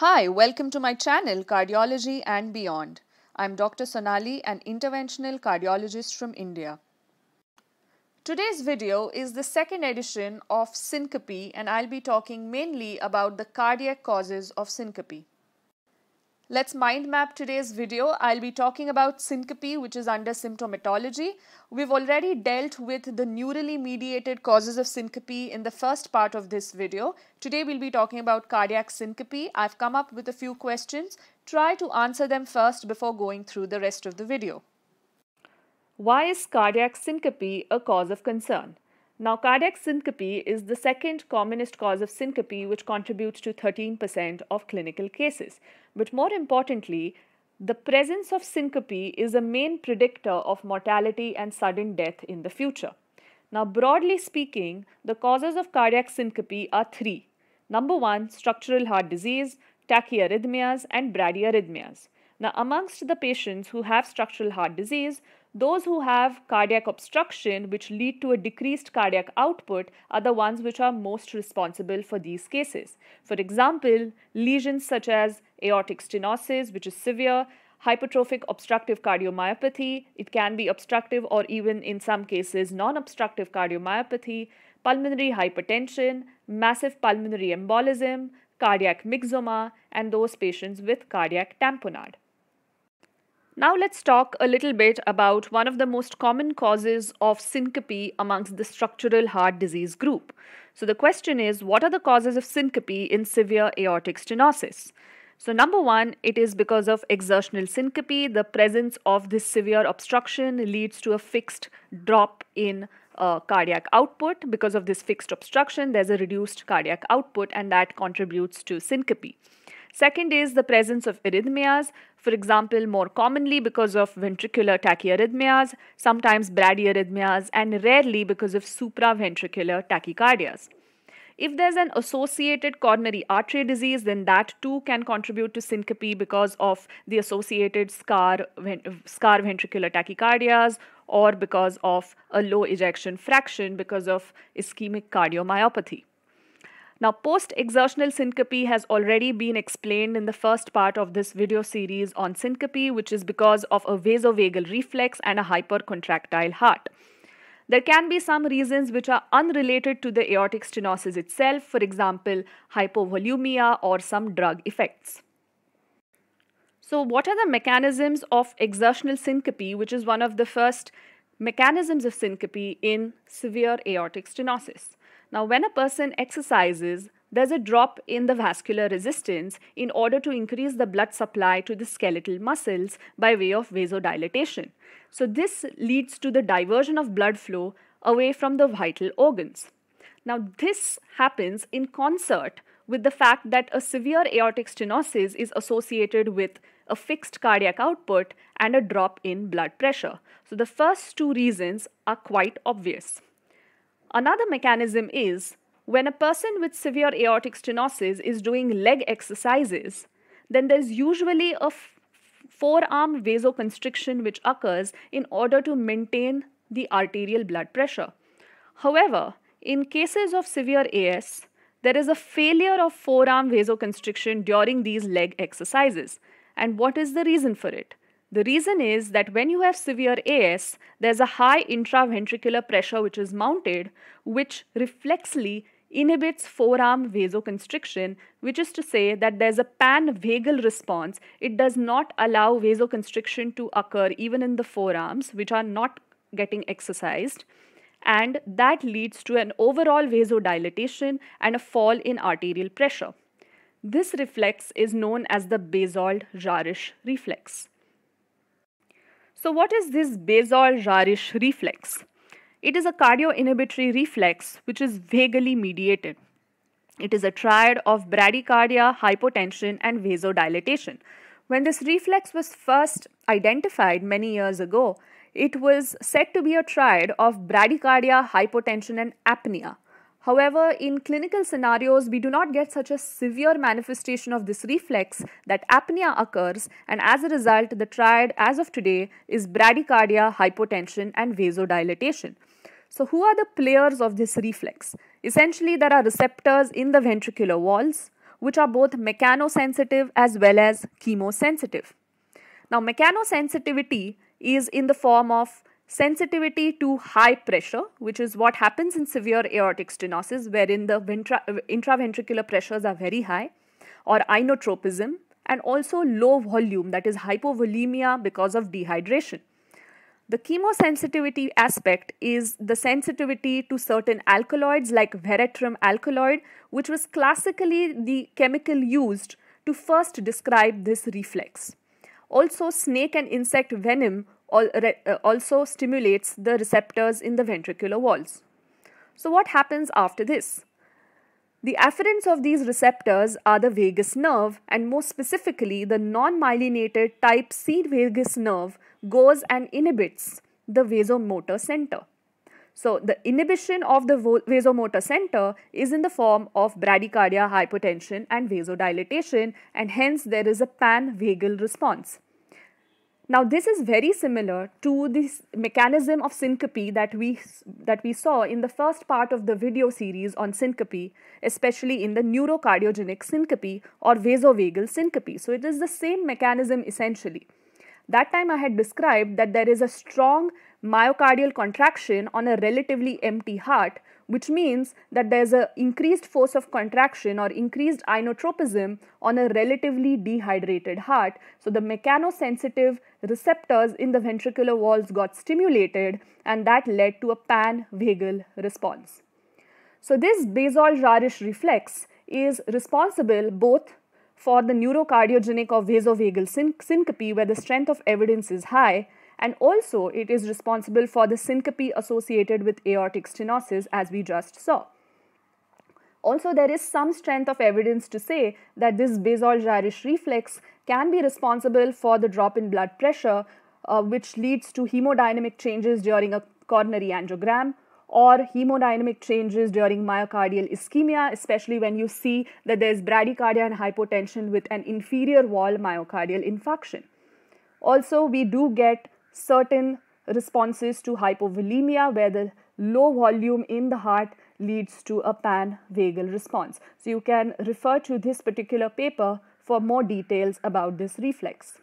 Hi, welcome to my channel Cardiology and Beyond. I'm Dr. Sonali, an interventional cardiologist from India. Today's video is the second edition of syncope and I'll be talking mainly about the cardiac causes of syncope. Let's mind map today's video. I'll be talking about syncope, which is under symptomatology. We've already dealt with the neurally mediated causes of syncope in the first part of this video. Today we'll be talking about cardiac syncope. I've come up with a few questions. Try to answer them first before going through the rest of the video. Why is cardiac syncope a cause of concern? Now, cardiac syncope is the second commonest cause of syncope, which contributes to 13% of clinical cases. But more importantly, the presence of syncope is a main predictor of mortality and sudden death in the future. Now, broadly speaking, the causes of cardiac syncope are three. Number one, structural heart disease, tachyarrhythmias, and bradyarrhythmias. Now, amongst the patients who have structural heart disease, those who have cardiac obstruction, which lead to a decreased cardiac output, are the ones which are most responsible for these cases. For example, lesions such as aortic stenosis, which is severe, hypertrophic obstructive cardiomyopathy, it can be obstructive or even in some cases non obstructive cardiomyopathy, pulmonary hypertension, massive pulmonary embolism, cardiac myxoma, and those patients with cardiac tamponade. Now let's talk a little bit about one of the most common causes of syncope amongst the structural heart disease group. So the question is, what are the causes of syncope in severe aortic stenosis? So number one, it is because of exertional syncope. The presence of this severe obstruction leads to a fixed drop in uh, cardiac output. Because of this fixed obstruction, there's a reduced cardiac output and that contributes to syncope. Second is the presence of arrhythmias, for example, more commonly because of ventricular tachyarrhythmias, sometimes bradyarrhythmias, and rarely because of supraventricular tachycardias. If there's an associated coronary artery disease, then that too can contribute to syncope because of the associated scar, scar ventricular tachycardias or because of a low ejection fraction because of ischemic cardiomyopathy. Now, post-exertional syncope has already been explained in the first part of this video series on syncope, which is because of a vasovagal reflex and a hypercontractile heart. There can be some reasons which are unrelated to the aortic stenosis itself, for example, hypovolumia or some drug effects. So, what are the mechanisms of exertional syncope, which is one of the first mechanisms of syncope in severe aortic stenosis. Now, when a person exercises, there's a drop in the vascular resistance in order to increase the blood supply to the skeletal muscles by way of vasodilatation. So, this leads to the diversion of blood flow away from the vital organs. Now, this happens in concert with the fact that a severe aortic stenosis is associated with a fixed cardiac output, and a drop in blood pressure. So the first two reasons are quite obvious. Another mechanism is when a person with severe aortic stenosis is doing leg exercises, then there's usually a forearm vasoconstriction which occurs in order to maintain the arterial blood pressure. However, in cases of severe AS, there is a failure of forearm vasoconstriction during these leg exercises. And what is the reason for it? The reason is that when you have severe AS, there's a high intraventricular pressure which is mounted, which reflexly inhibits forearm vasoconstriction, which is to say that there's a panvagal response. It does not allow vasoconstriction to occur even in the forearms, which are not getting exercised. And that leads to an overall vasodilatation and a fall in arterial pressure. This reflex is known as the basalt Jarisch reflex. So, what is this basal Jarisch reflex? It is a cardioinhibitory reflex which is vaguely mediated. It is a triad of bradycardia, hypotension, and vasodilatation. When this reflex was first identified many years ago, it was said to be a triad of bradycardia, hypotension, and apnea. However, in clinical scenarios, we do not get such a severe manifestation of this reflex that apnea occurs and as a result, the triad as of today is bradycardia, hypotension and vasodilatation. So who are the players of this reflex? Essentially, there are receptors in the ventricular walls which are both mechanosensitive as well as chemosensitive. Now, mechanosensitivity is in the form of sensitivity to high pressure, which is what happens in severe aortic stenosis, wherein the intraventricular pressures are very high, or inotropism, and also low volume, that is hypovolemia because of dehydration. The chemosensitivity aspect is the sensitivity to certain alkaloids like veratrum alkaloid, which was classically the chemical used to first describe this reflex. Also, snake and insect venom uh, also stimulates the receptors in the ventricular walls. So what happens after this? The afferents of these receptors are the vagus nerve and more specifically the non-myelinated type C vagus nerve goes and inhibits the vasomotor center. So the inhibition of the vasomotor center is in the form of bradycardia, hypotension and vasodilatation and hence there is a pan-vagal response. Now this is very similar to this mechanism of syncope that we that we saw in the first part of the video series on syncope, especially in the neurocardiogenic syncope or vasovagal syncope. So it is the same mechanism essentially. That time I had described that there is a strong myocardial contraction on a relatively empty heart which means that there's an increased force of contraction or increased inotropism on a relatively dehydrated heart. So the mechanosensitive receptors in the ventricular walls got stimulated and that led to a panvagal response. So this basal-Jarisch reflex is responsible both for the neurocardiogenic or vasovagal syn syncope where the strength of evidence is high and also it is responsible for the syncope associated with aortic stenosis as we just saw. Also, there is some strength of evidence to say that this basal gyrus reflex can be responsible for the drop in blood pressure, uh, which leads to hemodynamic changes during a coronary angiogram or hemodynamic changes during myocardial ischemia, especially when you see that there's bradycardia and hypotension with an inferior wall myocardial infarction. Also, we do get certain responses to hypovolemia where the low volume in the heart leads to a panvagal response. So you can refer to this particular paper for more details about this reflex.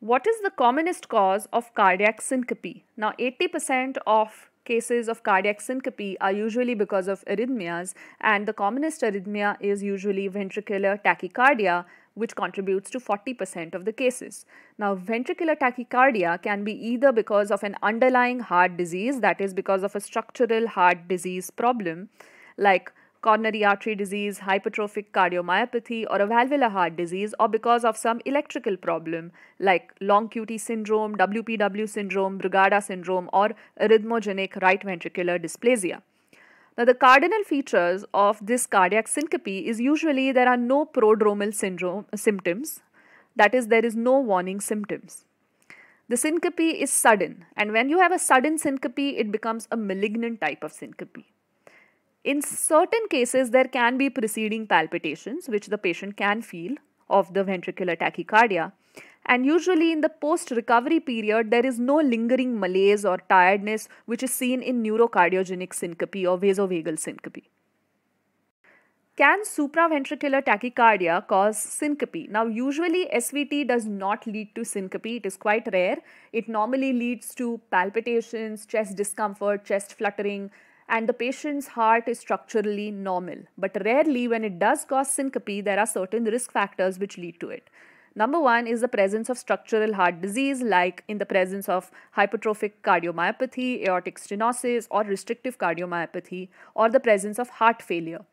What is the commonest cause of cardiac syncope? Now 80% of cases of cardiac syncope are usually because of arrhythmias and the commonest arrhythmia is usually ventricular tachycardia which contributes to 40% of the cases. Now, ventricular tachycardia can be either because of an underlying heart disease, that is, because of a structural heart disease problem like coronary artery disease, hypertrophic cardiomyopathy, or a valvular heart disease, or because of some electrical problem like long QT syndrome, WPW syndrome, Brugada syndrome, or arrhythmogenic right ventricular dysplasia. Now, the cardinal features of this cardiac syncope is usually there are no prodromal syndrome symptoms, that is, there is no warning symptoms. The syncope is sudden, and when you have a sudden syncope, it becomes a malignant type of syncope. In certain cases, there can be preceding palpitations, which the patient can feel of the ventricular tachycardia, and usually, in the post recovery period, there is no lingering malaise or tiredness which is seen in neurocardiogenic syncope or vasovagal syncope. Can supraventricular tachycardia cause syncope? Now, usually SVT does not lead to syncope, it is quite rare. It normally leads to palpitations, chest discomfort, chest fluttering, and the patient's heart is structurally normal. But rarely, when it does cause syncope, there are certain risk factors which lead to it. Number one is the presence of structural heart disease, like in the presence of hypertrophic cardiomyopathy, aortic stenosis, or restrictive cardiomyopathy, or the presence of heart failure.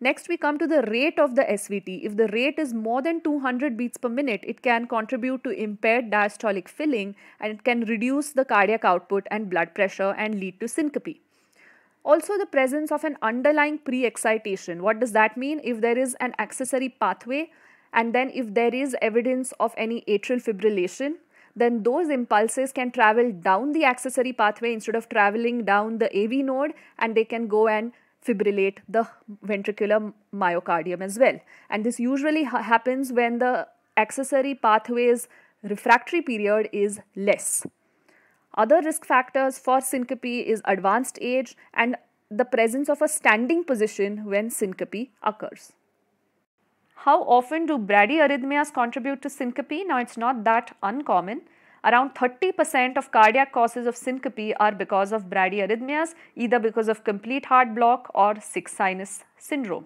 Next, we come to the rate of the SVT. If the rate is more than 200 beats per minute, it can contribute to impaired diastolic filling and it can reduce the cardiac output and blood pressure and lead to syncope. Also, the presence of an underlying pre excitation. What does that mean? If there is an accessory pathway and then if there is evidence of any atrial fibrillation then those impulses can travel down the accessory pathway instead of traveling down the AV node and they can go and fibrillate the ventricular myocardium as well. And this usually ha happens when the accessory pathway's refractory period is less. Other risk factors for syncope is advanced age and the presence of a standing position when syncope occurs. How often do bradyarrhythmias contribute to syncope? Now, it's not that uncommon. Around 30% of cardiac causes of syncope are because of bradyarrhythmias, either because of complete heart block or sick sinus syndrome.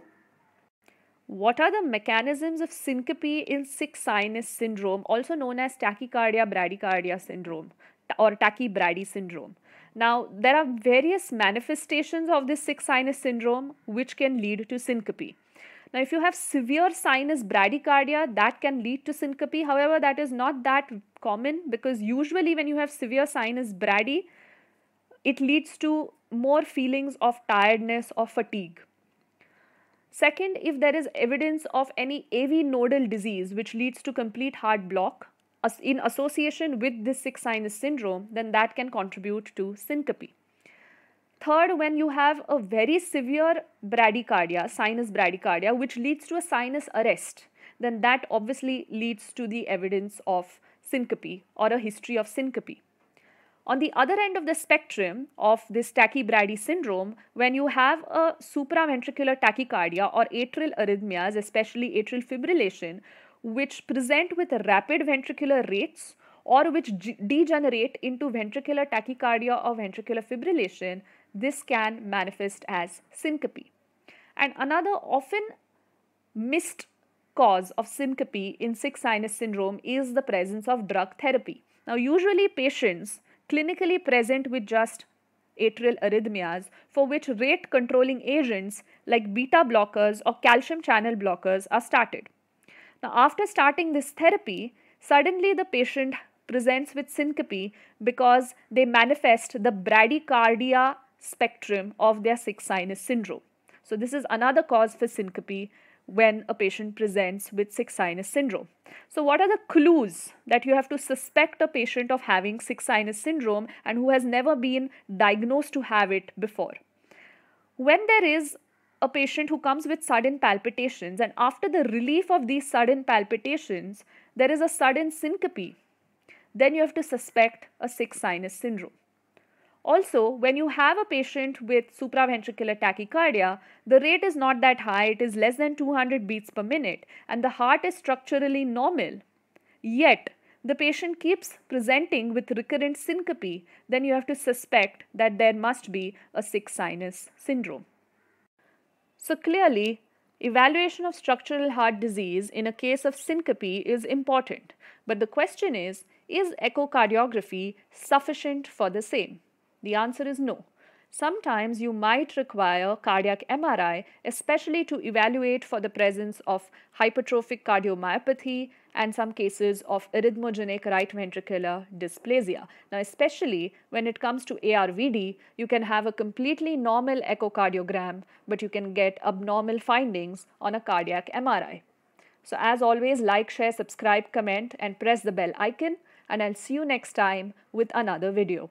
What are the mechanisms of syncope in sick sinus syndrome, also known as tachycardia bradycardia syndrome or tachybrady syndrome? Now, there are various manifestations of this sick sinus syndrome which can lead to syncope. Now, if you have severe sinus bradycardia, that can lead to syncope. However, that is not that common because usually when you have severe sinus brady, it leads to more feelings of tiredness or fatigue. Second, if there is evidence of any AV nodal disease which leads to complete heart block in association with this sick sinus syndrome, then that can contribute to syncope. Third, when you have a very severe bradycardia, sinus bradycardia, which leads to a sinus arrest, then that obviously leads to the evidence of syncope or a history of syncope. On the other end of the spectrum of this tachybrady syndrome, when you have a supraventricular tachycardia or atrial arrhythmias, especially atrial fibrillation, which present with rapid ventricular rates or which degenerate into ventricular tachycardia or ventricular fibrillation, this can manifest as syncope. And another often missed cause of syncope in sick sinus syndrome is the presence of drug therapy. Now, usually patients clinically present with just atrial arrhythmias for which rate controlling agents like beta blockers or calcium channel blockers are started. Now, after starting this therapy, suddenly the patient presents with syncope because they manifest the bradycardia spectrum of their sick sinus syndrome. So this is another cause for syncope when a patient presents with sick sinus syndrome. So what are the clues that you have to suspect a patient of having sick sinus syndrome and who has never been diagnosed to have it before? When there is a patient who comes with sudden palpitations and after the relief of these sudden palpitations, there is a sudden syncope, then you have to suspect a sick sinus syndrome. Also, when you have a patient with supraventricular tachycardia, the rate is not that high, it is less than 200 beats per minute, and the heart is structurally normal. Yet, the patient keeps presenting with recurrent syncope, then you have to suspect that there must be a sick sinus syndrome. So, clearly, evaluation of structural heart disease in a case of syncope is important, but the question is is echocardiography sufficient for the same? The answer is no. Sometimes you might require cardiac MRI, especially to evaluate for the presence of hypertrophic cardiomyopathy and some cases of arrhythmogenic right ventricular dysplasia. Now, especially when it comes to ARVD, you can have a completely normal echocardiogram, but you can get abnormal findings on a cardiac MRI. So, as always, like, share, subscribe, comment, and press the bell icon. And I'll see you next time with another video.